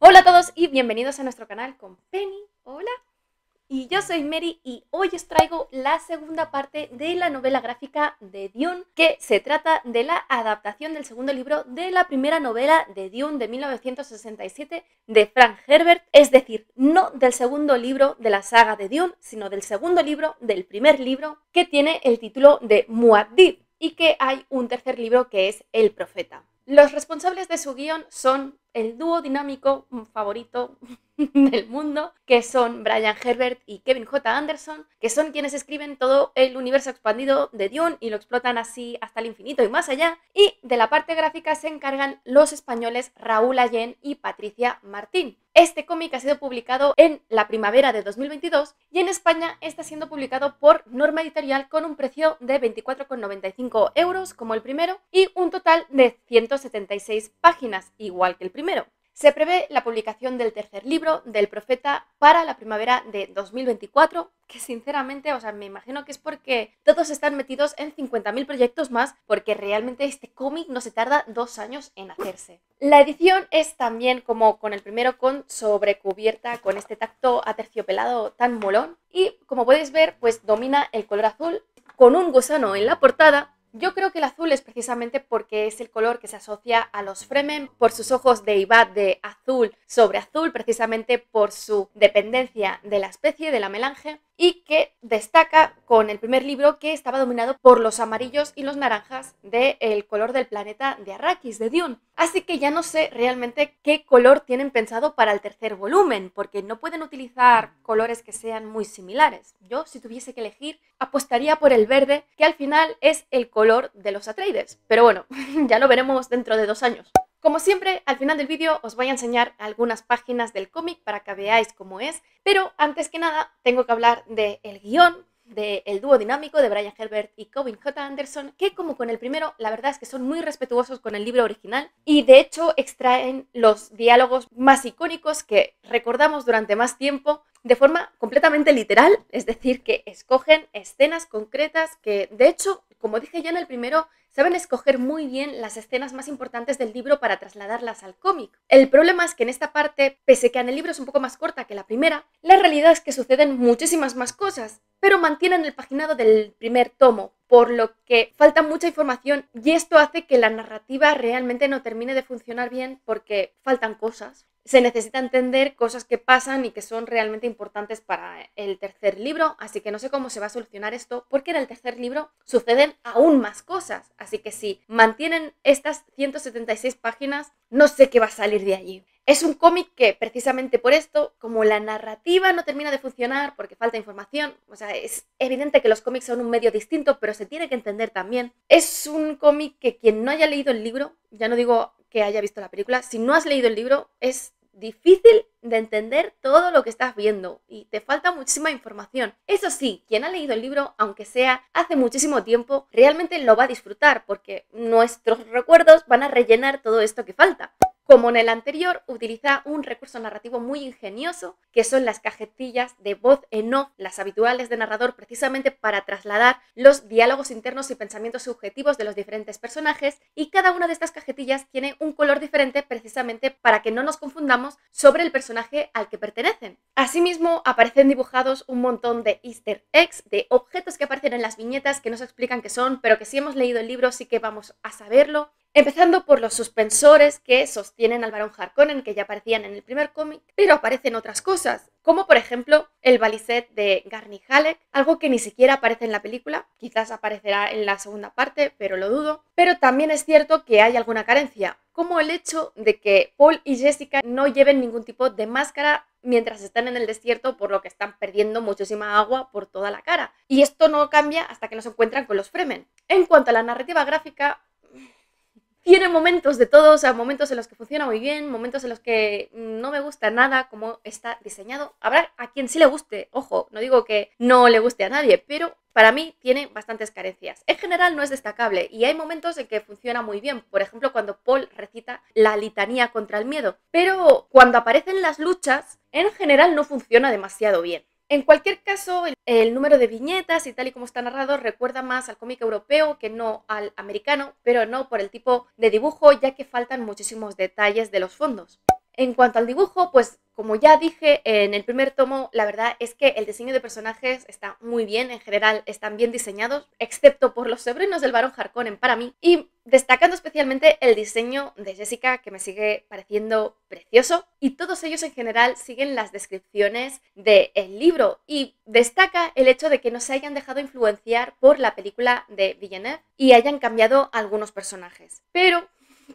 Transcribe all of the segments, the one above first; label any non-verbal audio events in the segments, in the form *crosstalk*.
Hola a todos y bienvenidos a nuestro canal con Penny. Hola. Y yo soy Mary y hoy os traigo la segunda parte de la novela gráfica de Dune, que se trata de la adaptación del segundo libro de la primera novela de Dune de 1967 de Frank Herbert, es decir, no del segundo libro de la saga de Dune, sino del segundo libro del primer libro que tiene el título de Muad'Dib y que hay un tercer libro que es El Profeta. Los responsables de su guión son el dúo dinámico favorito *laughs* del mundo, que son Brian Herbert y Kevin J. Anderson, que son quienes escriben todo el universo expandido de Dune y lo explotan así hasta el infinito y más allá. Y de la parte gráfica se encargan los españoles Raúl Allen y Patricia Martín. Este cómic ha sido publicado en la primavera de 2022 y en España está siendo publicado por Norma Editorial con un precio de 24,95 euros como el primero y un total de 176 páginas, igual que el primero primero. Se prevé la publicación del tercer libro del profeta para la primavera de 2024, que sinceramente, o sea, me imagino que es porque todos están metidos en 50.000 proyectos más, porque realmente este cómic no se tarda dos años en hacerse. La edición es también como con el primero con sobrecubierta, con este tacto aterciopelado tan molón, y como podéis ver, pues domina el color azul, con un gusano en la portada, yo creo que el azul es precisamente porque es el color que se asocia a los Fremen por sus ojos de Ibad de azul sobre azul, precisamente por su dependencia de la especie, de la melange, y que destaca con el primer libro que estaba dominado por los amarillos y los naranjas del color del planeta de Arrakis, de Dune. Así que ya no sé realmente qué color tienen pensado para el tercer volumen, porque no pueden utilizar colores que sean muy similares. Yo, si tuviese que elegir, apostaría por el verde, que al final es el color de los Atreides. Pero bueno, *laughs* ya lo veremos dentro de dos años. Como siempre, al final del vídeo os voy a enseñar algunas páginas del cómic para que veáis cómo es, pero antes que nada tengo que hablar del de guión, del de dúo dinámico de Brian Herbert y Cobin J. Anderson, que como con el primero, la verdad es que son muy respetuosos con el libro original y de hecho extraen los diálogos más icónicos que recordamos durante más tiempo de forma completamente literal, es decir, que escogen escenas concretas que de hecho, como dije ya en el primero, saben escoger muy bien las escenas más importantes del libro para trasladarlas al cómic. El problema es que en esta parte, pese que en el libro es un poco más corta que la primera, la realidad es que suceden muchísimas más cosas, pero mantienen el paginado del primer tomo, por lo que falta mucha información y esto hace que la narrativa realmente no termine de funcionar bien porque faltan cosas. Se necesita entender cosas que pasan y que son realmente importantes para el tercer libro, así que no sé cómo se va a solucionar esto porque en el tercer libro suceden aún más cosas. Así que si mantienen estas 176 páginas, no sé qué va a salir de allí. Es un cómic que precisamente por esto, como la narrativa no termina de funcionar porque falta información, o sea, es evidente que los cómics son un medio distinto, pero se tiene que entender también. Es un cómic que quien no haya leído el libro, ya no digo que haya visto la película, si no has leído el libro, es difícil de entender todo lo que estás viendo y te falta muchísima información. Eso sí, quien ha leído el libro, aunque sea hace muchísimo tiempo, realmente lo va a disfrutar porque nuestros recuerdos van a rellenar todo esto que falta. Como en el anterior, utiliza un recurso narrativo muy ingenioso, que son las cajetillas de voz en off, las habituales de narrador, precisamente para trasladar los diálogos internos y pensamientos subjetivos de los diferentes personajes, y cada una de estas cajetillas tiene un color diferente precisamente para que no nos confundamos sobre el personaje al que pertenecen. Asimismo, aparecen dibujados un montón de easter eggs, de objetos que aparecen en las viñetas que no se explican qué son, pero que si hemos leído el libro sí que vamos a saberlo, Empezando por los suspensores que sostienen al barón Harkonnen, que ya aparecían en el primer cómic, pero aparecen otras cosas, como por ejemplo el baliset de Garni Halleck, algo que ni siquiera aparece en la película, quizás aparecerá en la segunda parte, pero lo dudo. Pero también es cierto que hay alguna carencia, como el hecho de que Paul y Jessica no lleven ningún tipo de máscara mientras están en el desierto, por lo que están perdiendo muchísima agua por toda la cara. Y esto no cambia hasta que nos encuentran con los Fremen. En cuanto a la narrativa gráfica, tiene momentos de todos, momentos en los que funciona muy bien, momentos en los que no me gusta nada como está diseñado. Habrá a quien sí le guste, ojo, no digo que no le guste a nadie, pero para mí tiene bastantes carencias. En general no es destacable y hay momentos en que funciona muy bien, por ejemplo cuando Paul recita la litanía contra el miedo, pero cuando aparecen las luchas, en general no funciona demasiado bien. En cualquier caso, el, número de viñetas y tal y como está narrado recuerda más al cómic europeo que no al americano, pero no por el tipo de dibujo ya que faltan muchísimos detalles de los fondos. En cuanto al dibujo, pues como ya dije en el primer tomo, la verdad es que el diseño de personajes está muy bien, en general están bien diseñados, excepto por los sobrinos del barón Harkonnen para mí, y destacando especialmente el diseño de Jessica, que me sigue pareciendo precioso, y todos ellos en general siguen las descripciones del libro, y destaca el hecho de que no se hayan dejado influenciar por la película de Villeneuve y hayan cambiado algunos personajes. Pero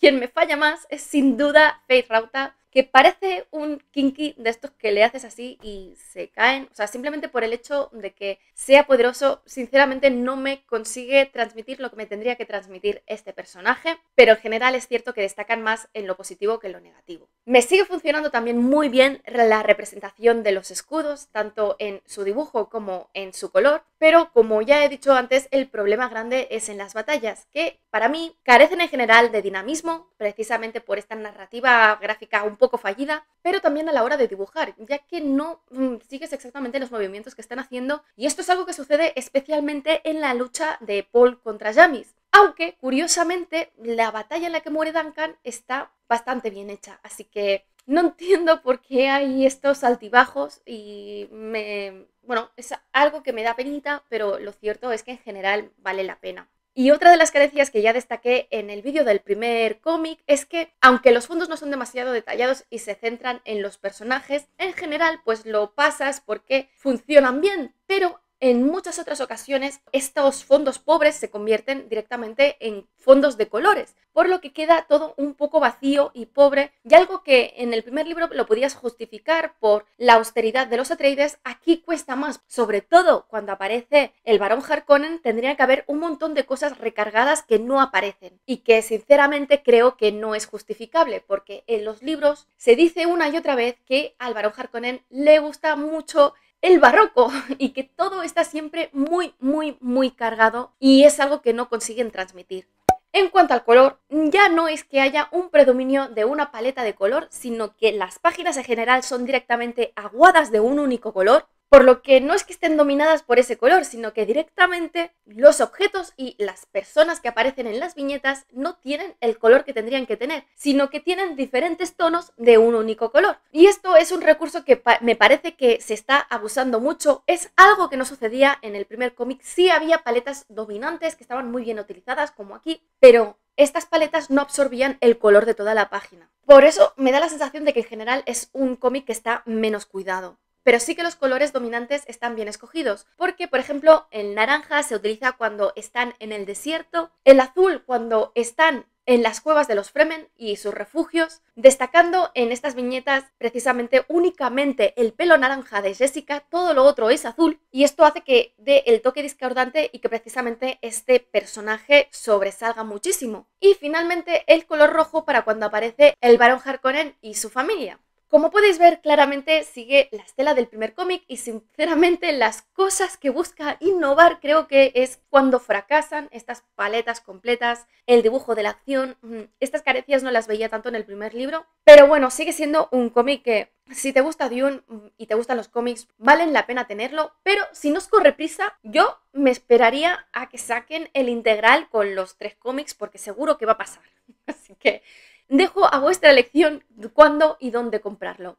quien me falla más es sin duda Faith Rauta que parece un kinky de estos que le haces así y se caen. O sea, simplemente por el hecho de que sea poderoso, sinceramente no me consigue transmitir lo que me tendría que transmitir este personaje, pero en general es cierto que destacan más en lo positivo que en lo negativo. Me sigue funcionando también muy bien la representación de los escudos, tanto en su dibujo como en su color. Pero como ya he dicho antes, el problema grande es en las batallas, que para mí carecen en general de dinamismo, precisamente por esta narrativa gráfica un poco fallida, pero también a la hora de dibujar, ya que no mm, sigues exactamente los movimientos que están haciendo, y esto es algo que sucede especialmente en la lucha de Paul contra Yamis. Aunque, curiosamente, la batalla en la que muere Duncan está bastante bien hecha, así que no entiendo por qué hay estos altibajos y me bueno, es algo que me da penita, pero lo cierto es que en general vale la pena. Y otra de las carencias que ya destaqué en el vídeo del primer cómic es que, aunque los fondos no son demasiado detallados y se centran en los personajes, en general pues lo pasas porque funcionan bien, pero en muchas otras ocasiones estos fondos pobres se convierten directamente en fondos de colores, por lo que queda todo un poco vacío y pobre, y algo que en el primer libro lo podías justificar por la austeridad de los Atreides, aquí cuesta más, sobre todo cuando aparece el barón Harkonnen, tendría que haber un montón de cosas recargadas que no aparecen y que sinceramente creo que no es justificable, porque en los libros se dice una y otra vez que al varón Harkonnen le gusta mucho el barroco *laughs* y que todo está siempre muy, muy, muy cargado y es algo que no consiguen transmitir. En cuanto al color, ya no es que haya un predominio de una paleta de color, sino que las páginas en general son directamente aguadas de un único color por lo que no es que estén dominadas por ese color, sino que directamente los objetos y las personas que aparecen en las viñetas no tienen el color que tendrían que tener, sino que tienen diferentes tonos de un único color. Y esto es un recurso que me parece que se está abusando mucho. Es algo que no sucedía en el primer cómic. Sí había paletas dominantes que estaban muy bien utilizadas, como aquí, pero estas paletas no absorbían el color de toda la página. Por eso me da la sensación de que en general es un cómic que está menos cuidado pero sí que los colores dominantes están bien escogidos, porque por ejemplo el naranja se utiliza cuando están en el desierto, el azul cuando están en las cuevas de los Fremen y sus refugios, destacando en estas viñetas precisamente únicamente el pelo naranja de Jessica, todo lo otro es azul, y esto hace que dé el toque discordante y que precisamente este personaje sobresalga muchísimo. Y finalmente el color rojo para cuando aparece el barón Harkonnen y su familia. Como podéis ver, claramente sigue la estela del primer cómic y sinceramente las cosas que busca innovar creo que es cuando fracasan estas paletas completas, el dibujo de la acción, mm, estas carencias no las veía tanto en el primer libro, pero bueno, sigue siendo un cómic que si te gusta Dune mm, y te gustan los cómics, valen la pena tenerlo, pero si nos corre prisa, yo me esperaría a que saquen el integral con los tres cómics porque seguro que va a pasar. *laughs* Así que Dejo a vuestra elección cuándo y dónde comprarlo.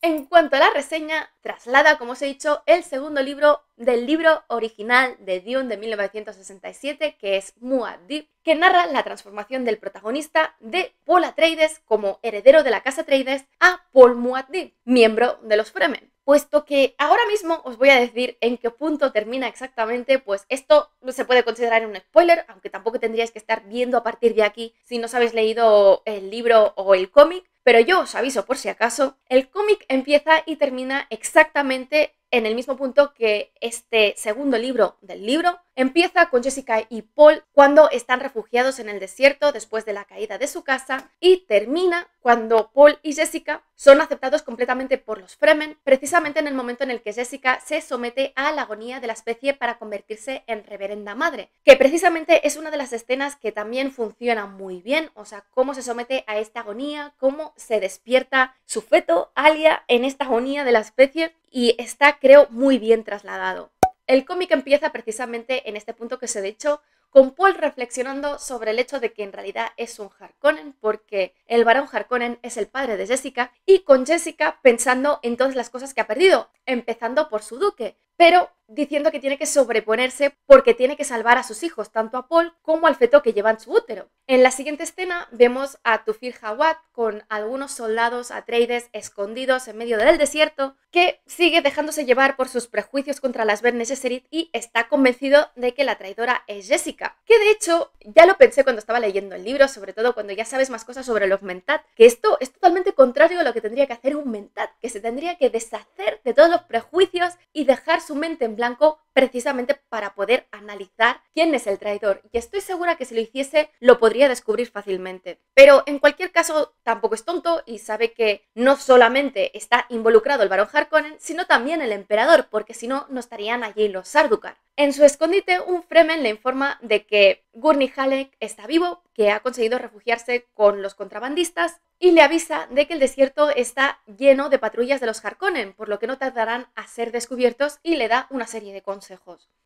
En cuanto a la reseña, traslada, como os he dicho, el segundo libro del libro original de Dion de 1967, que es Muad'Dib, que narra la transformación del protagonista de Paul Atreides como heredero de la casa Atreides a Paul Muad'Dib, miembro de los Fremen puesto que ahora mismo os voy a decir en qué punto termina exactamente, pues esto no se puede considerar un spoiler, aunque tampoco tendríais que estar viendo a partir de aquí si no os habéis leído el libro o el cómic, pero yo os aviso por si acaso, el cómic empieza y termina exactamente en el mismo punto que este segundo libro del libro, Empieza con Jessica y Paul cuando están refugiados en el desierto después de la caída de su casa y termina cuando Paul y Jessica son aceptados completamente por los Fremen, precisamente en el momento en el que Jessica se somete a la agonía de la especie para convertirse en reverenda madre, que precisamente es una de las escenas que también funciona muy bien, o sea, cómo se somete a esta agonía, cómo se despierta su feto, Alia, en esta agonía de la especie y está creo muy bien trasladado. El cómic empieza precisamente en este punto que se he dicho, con Paul reflexionando sobre el hecho de que en realidad es un Harkonnen, porque el varón Harkonnen es el padre de Jessica, y con Jessica pensando en todas las cosas que ha perdido, empezando por su duque, pero diciendo que tiene que sobreponerse porque tiene que salvar a sus hijos, tanto a Paul como al feto que lleva en su útero. En la siguiente escena vemos a Tufir Hawat con algunos soldados atreides escondidos en medio del desierto, que sigue dejándose llevar por sus prejuicios contra las Bene Gesserit y está convencido de que la traidora es Jessica. Que de hecho, ya lo pensé cuando estaba leyendo el libro, sobre todo cuando ya sabes más cosas sobre los Mentat, que esto es totalmente contrario a lo que tendría que hacer un Mentat, que se tendría que deshacer de todos los prejuicios y dejar su mente en blanco precisamente para poder analizar quién es el traidor. Y estoy segura que si lo hiciese lo podría descubrir fácilmente. Pero en cualquier caso tampoco es tonto y sabe que no solamente está involucrado el barón Harkonnen, sino también el emperador, porque si no, no estarían allí los Sardukar. En su escondite, un Fremen le informa de que Gurney Halleck está vivo, que ha conseguido refugiarse con los contrabandistas y le avisa de que el desierto está lleno de patrullas de los Harkonnen, por lo que no tardarán a ser descubiertos y le da una serie de consejos.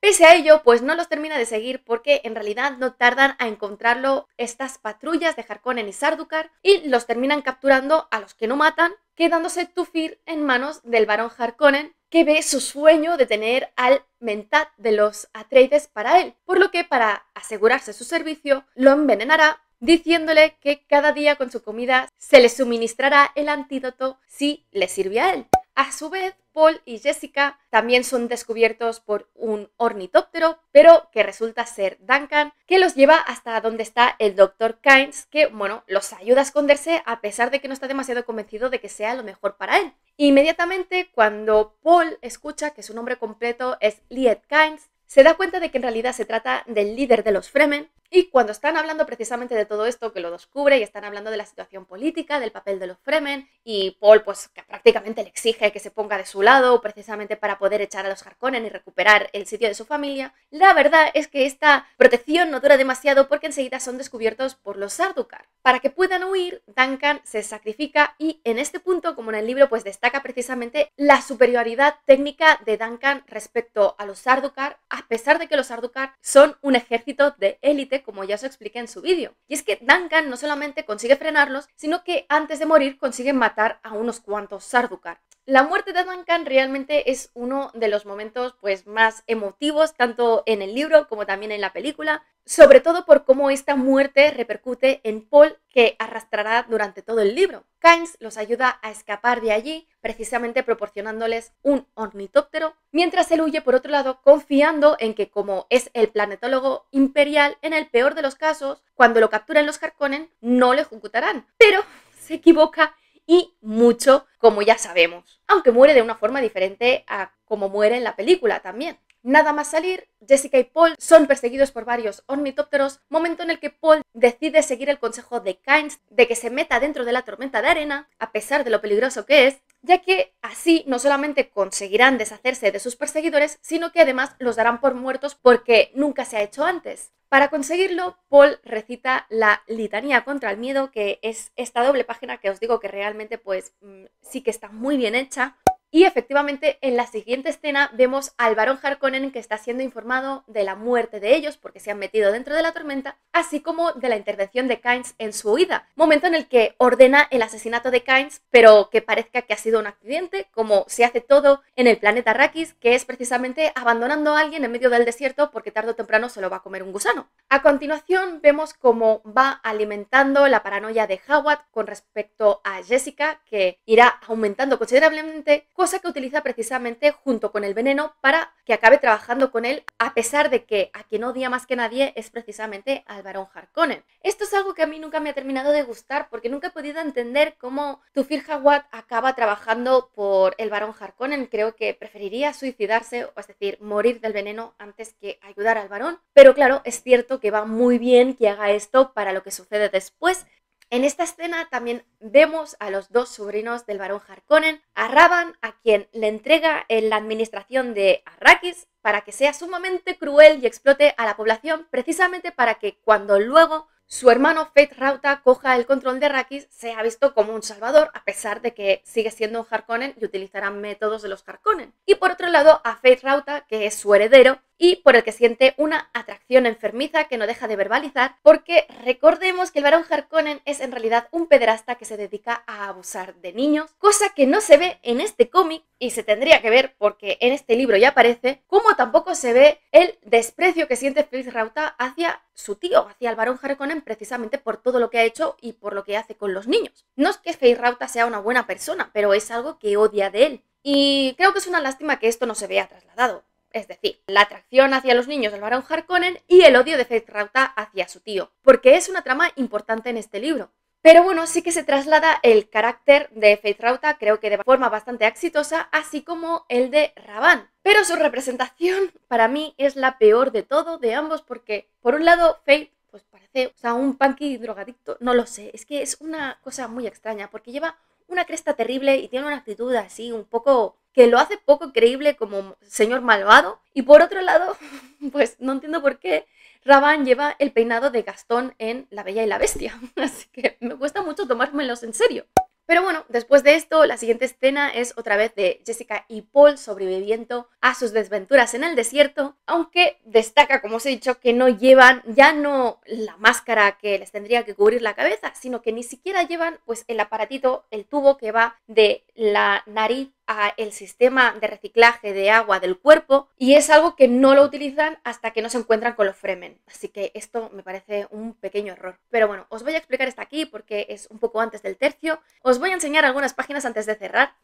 Pese a ello, pues no los termina de seguir porque en realidad no tardan a encontrarlo estas patrullas de Harkonnen y Sarducar y los terminan capturando a los que no matan, quedándose Tufir en manos del varón Harkonnen que ve su sueño de tener al mentat de los Atreides para él, por lo que para asegurarse su servicio lo envenenará diciéndole que cada día con su comida se le suministrará el antídoto si le sirve a él. A su vez, Paul y Jessica también son descubiertos por un ornitóptero, pero que resulta ser Duncan, que los lleva hasta donde está el Dr. Kynes, que, bueno, los ayuda a esconderse a pesar de que no está demasiado convencido de que sea lo mejor para él. Inmediatamente, cuando Paul escucha que su nombre completo es Liet Kynes, se da cuenta de que en realidad se trata del líder de los Fremen y cuando están hablando precisamente de todo esto que lo descubre y están hablando de la situación política, del papel de los Fremen, y Paul pues que prácticamente le exige que se ponga de su lado precisamente para poder echar a los Harkonnen y recuperar el sitio de su familia, la verdad es que esta protección no dura demasiado porque enseguida son descubiertos por los Sardukar. Para que puedan huir, Duncan se sacrifica y en este punto, como en el libro, pues destaca precisamente la superioridad técnica de Duncan respecto a los Sardukar, a pesar de que los Sardukar son un ejército de élite como ya se explica en su vídeo. Y es que Duncan no solamente consigue frenarlos, sino que antes de morir consigue matar a unos cuantos Sardukar. La muerte de Duncan realmente es uno de los momentos pues, más emotivos, tanto en el libro como también en la película, sobre todo por cómo esta muerte repercute en Paul que arrastrará durante todo el libro. Kynes los ayuda a escapar de allí, precisamente proporcionándoles un ornitóptero, mientras él huye por otro lado confiando en que como es el planetólogo imperial, en el peor de los casos, cuando lo capturen los Harkonnen no lo ejecutarán. Pero se equivoca y mucho, como ya sabemos, aunque muere de una forma diferente a como muere en la película también. Nada más salir, Jessica y Paul son perseguidos por varios ornitópteros, momento en el que Paul decide seguir el consejo de Kynes de que se meta dentro de la tormenta de arena, a pesar de lo peligroso que es, ya que así no solamente conseguirán deshacerse de sus perseguidores, sino que además los darán por muertos porque nunca se ha hecho antes. Para conseguirlo, Paul recita la Litanía contra el Miedo, que es esta doble página que os digo que realmente pues mm, sí que está muy bien hecha, y efectivamente, en la siguiente escena vemos al varón Harkonnen que está siendo informado de la muerte de ellos porque se han metido dentro de la tormenta, así como de la intervención de Kynes en su huida, momento en el que ordena el asesinato de Kynes, pero que parezca que ha sido un accidente, como se hace todo en el planeta Rakis, que es precisamente abandonando a alguien en medio del desierto porque tarde o temprano se lo va a comer un gusano. A continuación, vemos cómo va alimentando la paranoia de Howard con respecto a Jessica, que irá aumentando considerablemente, cosa que utiliza precisamente junto con el veneno para que acabe trabajando con él, a pesar de que a quien odia más que nadie es precisamente al varón Harkonnen. Esto es algo que a mí nunca me ha terminado de gustar, porque nunca he podido entender cómo Tufir Hawat acaba trabajando por el varón Harkonnen. Creo que preferiría suicidarse, o es decir, morir del veneno antes que ayudar al varón. Pero claro, es cierto que va muy bien que haga esto para lo que sucede después, en esta escena también vemos a los dos sobrinos del barón Harkonnen, a Raban, a quien le entrega en eh, la administración de Arrakis para que sea sumamente cruel y explote a la población, precisamente para que cuando luego su hermano Faith Rauta coja el control de Arrakis, sea visto como un salvador, a pesar de que sigue siendo un Harkonnen y utilizará métodos de los Harkonnen. Y por otro lado, a Faith Rauta, que es su heredero, y por el que siente una atracción enfermiza que no deja de verbalizar, porque recordemos que el varón Harkonnen es en realidad un pederasta que se dedica a abusar de niños, cosa que no se ve en este cómic y se tendría que ver porque en este libro ya aparece, como tampoco se ve el desprecio que siente Felix Rauta hacia su tío, hacia el varón Harkonnen precisamente por todo lo que ha hecho y por lo que hace con los niños. No es que Felix Rauta sea una buena persona, pero es algo que odia de él. Y creo que es una lástima que esto no se vea trasladado es decir, la atracción hacia los niños del barón Harkonnen y el odio de Rauta hacia su tío, porque es una trama importante en este libro. Pero bueno, sí que se traslada el carácter de Faith Rauta, creo que de forma bastante exitosa, así como el de Rabán. Pero su representación para mí es la peor de todo, de ambos, porque por un lado Faith pues parece, o sea, un punky drogadicto, no lo sé, es que es una cosa muy extraña, porque lleva una cresta terrible y tiene una actitud así un poco que lo hace poco creíble como señor malvado. Y por otro lado, *laughs* pues no entiendo por qué Rabán lleva el peinado de Gastón en La Bella y la Bestia. *laughs* Así que me cuesta mucho tomármelos en serio. Pero bueno, después de esto, la siguiente escena es otra vez de Jessica y Paul sobreviviendo a sus desventuras en el desierto, aunque destaca, como os he dicho, que no llevan ya no la máscara que les tendría que cubrir la cabeza, sino que ni siquiera llevan pues el aparatito, el tubo que va de la nariz a el sistema de reciclaje de agua del cuerpo y es algo que no lo utilizan hasta que no se encuentran con los Fremen. Así que esto me parece un error. Pero bueno, os voy a explicar esta aquí porque es un poco antes del tercio. Os voy a enseñar algunas páginas antes de cerrar.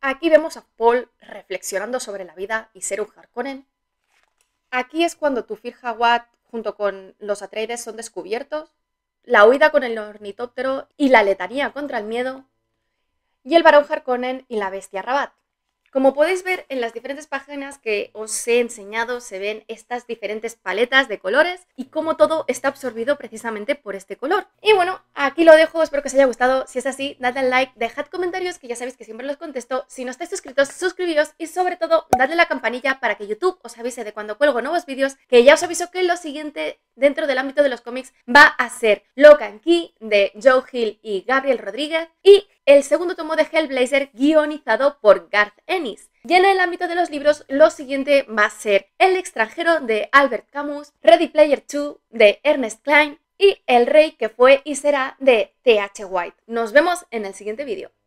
Aquí vemos a Paul reflexionando sobre la vida y ser un Harkonnen. Aquí es cuando Tufir Hawat junto con los Atreides son descubiertos, la huida con el ornitóptero y la letanía contra el miedo, y el varón Harkonnen y la bestia Rabat. Como podéis ver en las diferentes páginas que os he enseñado, se ven estas diferentes paletas de colores y cómo todo está absorbido precisamente por este color. Y bueno, aquí lo dejo, espero que os haya gustado. Si es así, dadle al like, dejad comentarios que ya sabéis que siempre los contesto. Si no estáis suscritos, suscribíos y sobre todo dadle a la campanilla para que YouTube os avise de cuando cuelgo nuevos vídeos, que ya os aviso que lo siguiente dentro del ámbito de los cómics va a ser Locan Key de Joe Hill y Gabriel Rodríguez y el segundo tomo de Hellblazer guionizado por Garth Ennis. Y en el ámbito de los libros, lo siguiente va a ser El extranjero de Albert Camus, Ready Player 2 de Ernest Klein y El rey que fue y será de TH White. Nos vemos en el siguiente vídeo.